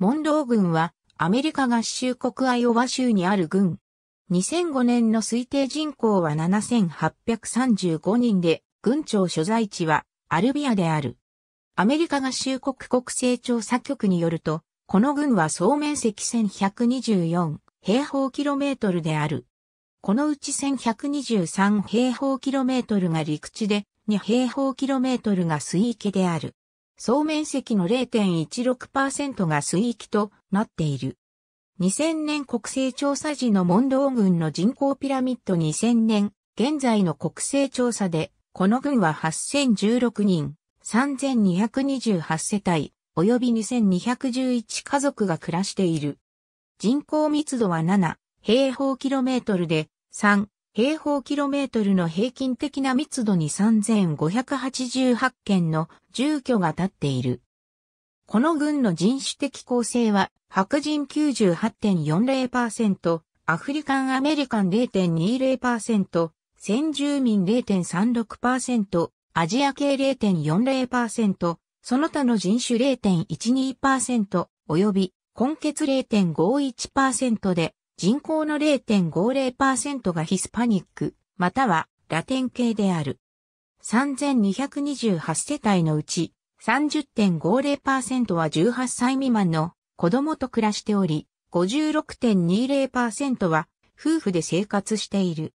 モンロー軍はアメリカ合衆国アイオワ州にある軍。2005年の推定人口は7835人で、軍庁所在地はアルビアである。アメリカ合衆国国勢調査局によると、この軍は総面積1124平方キロメートルである。このうち1123平方キロメートルが陸地で、2平方キロメートルが水域である。総面積の0.16%が水域となっている。2000年国勢調査時の問答群の人口ピラミッド2000年、現在の国勢調査で、この群は8016人、3228世帯、及び2211家族が暮らしている。人口密度は7、平方キロメートルで、3、平方キロメートルの平均的な密度に3588件の住居が建っている。この軍の人種的構成は、白人98.40%、アフリカンアメリカン0.20%、先住民0.36%、アジア系0.40%、その他の人種0.12%、及び、根血0.51%で、人口の0.50%がヒスパニック、またはラテン系である。3228世帯のうち30.50%は18歳未満の子供と暮らしており、56.20%は夫婦で生活している。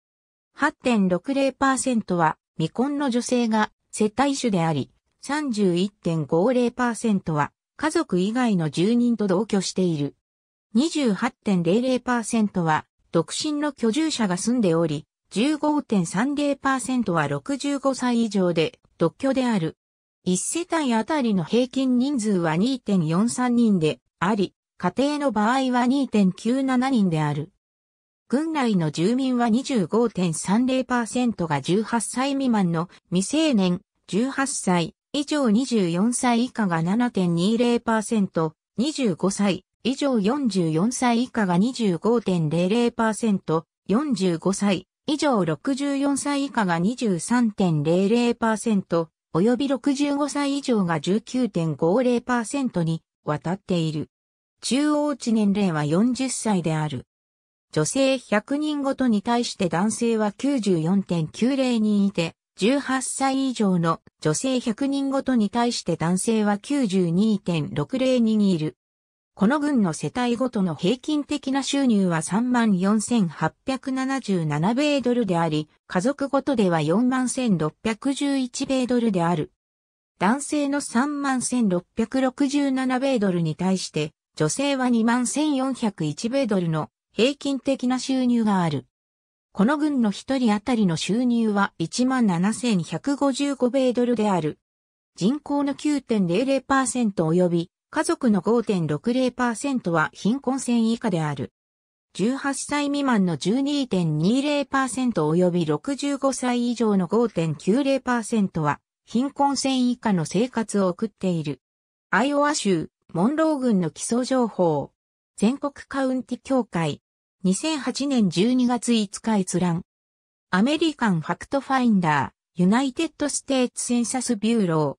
8.60%は未婚の女性が接待主であり、31.50%は家族以外の住人と同居している。28.00%は独身の居住者が住んでおり、15.30%は65歳以上で独居である。1世帯あたりの平均人数は2.43人であり、家庭の場合は2.97人である。郡内の住民は25.30%が18歳未満の未成年、18歳以上24歳以下が7.20%、25歳以上44歳以下が25.00%、45歳以上64歳以下が23.00%、及び65歳以上が19.50%に渡っている。中央値年齢は40歳である。女性100人ごとに対して男性は94.90人いて、18歳以上の女性100人ごとに対して男性は92.60人いる。この軍の世帯ごとの平均的な収入は34,877米ドルであり、家族ごとでは41,611米ドルである。男性の31,667米ドルに対して、女性は21,401米ドルの平均的な収入がある。この軍の一人当たりの収入は17,155米ドルである。人口の9.00%及び家族の5.60%は貧困線以下である。18歳未満の12.20%及び65歳以上の5.90%は貧困線以下の生活を送っている。アイオワ州、モンロー郡の基礎情報。全国カウンティ協会。2008年12月5日閲覧。アメリカンファクトファインダー、ユナイテッドステーツセンサスビューロ